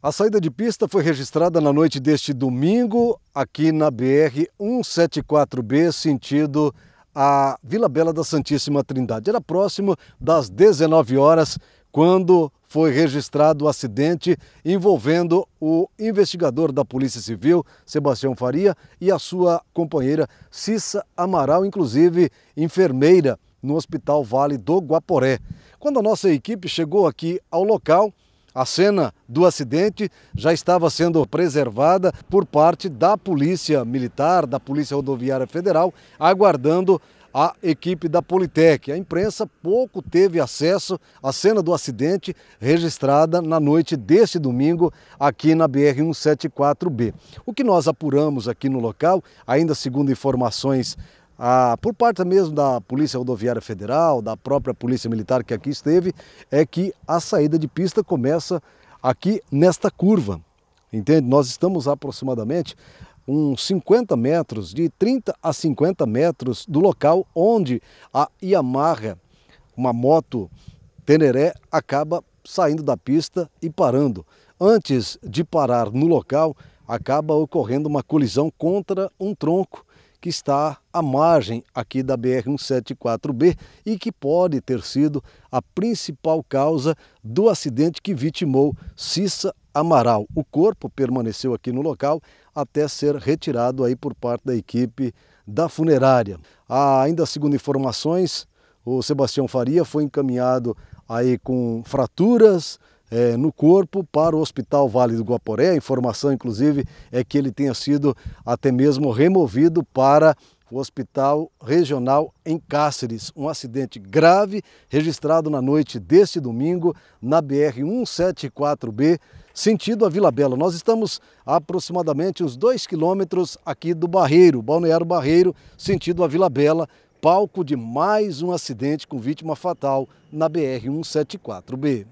A saída de pista foi registrada na noite deste domingo, aqui na BR 174B, sentido a Vila Bela da Santíssima Trindade. Era próximo das 19 horas quando foi registrado o acidente envolvendo o investigador da Polícia Civil, Sebastião Faria, e a sua companheira Cissa Amaral, inclusive enfermeira no Hospital Vale do Guaporé. Quando a nossa equipe chegou aqui ao local, a cena do acidente já estava sendo preservada por parte da Polícia Militar, da Polícia Rodoviária Federal, aguardando a equipe da Politec. A imprensa pouco teve acesso à cena do acidente registrada na noite deste domingo aqui na BR-174B. O que nós apuramos aqui no local, ainda segundo informações ah, por parte mesmo da Polícia Rodoviária Federal, da própria Polícia Militar que aqui esteve, é que a saída de pista começa aqui nesta curva. Entende? Nós estamos aproximadamente uns 50 metros, de 30 a 50 metros do local onde a Yamaha, uma moto Teneré, acaba saindo da pista e parando. Antes de parar no local, acaba ocorrendo uma colisão contra um tronco que está à margem aqui da BR-174B e que pode ter sido a principal causa do acidente que vitimou Cissa Amaral. O corpo permaneceu aqui no local até ser retirado aí por parte da equipe da funerária. Ah, ainda segundo informações, o Sebastião Faria foi encaminhado aí com fraturas, é, no corpo para o Hospital Vale do Guaporé. A informação, inclusive, é que ele tenha sido até mesmo removido para o Hospital Regional em Cáceres. Um acidente grave registrado na noite deste domingo na BR-174B, sentido a Vila Bela. Nós estamos a aproximadamente uns dois quilômetros aqui do Barreiro, Balneário Barreiro, sentido a Vila Bela, palco de mais um acidente com vítima fatal na BR-174B.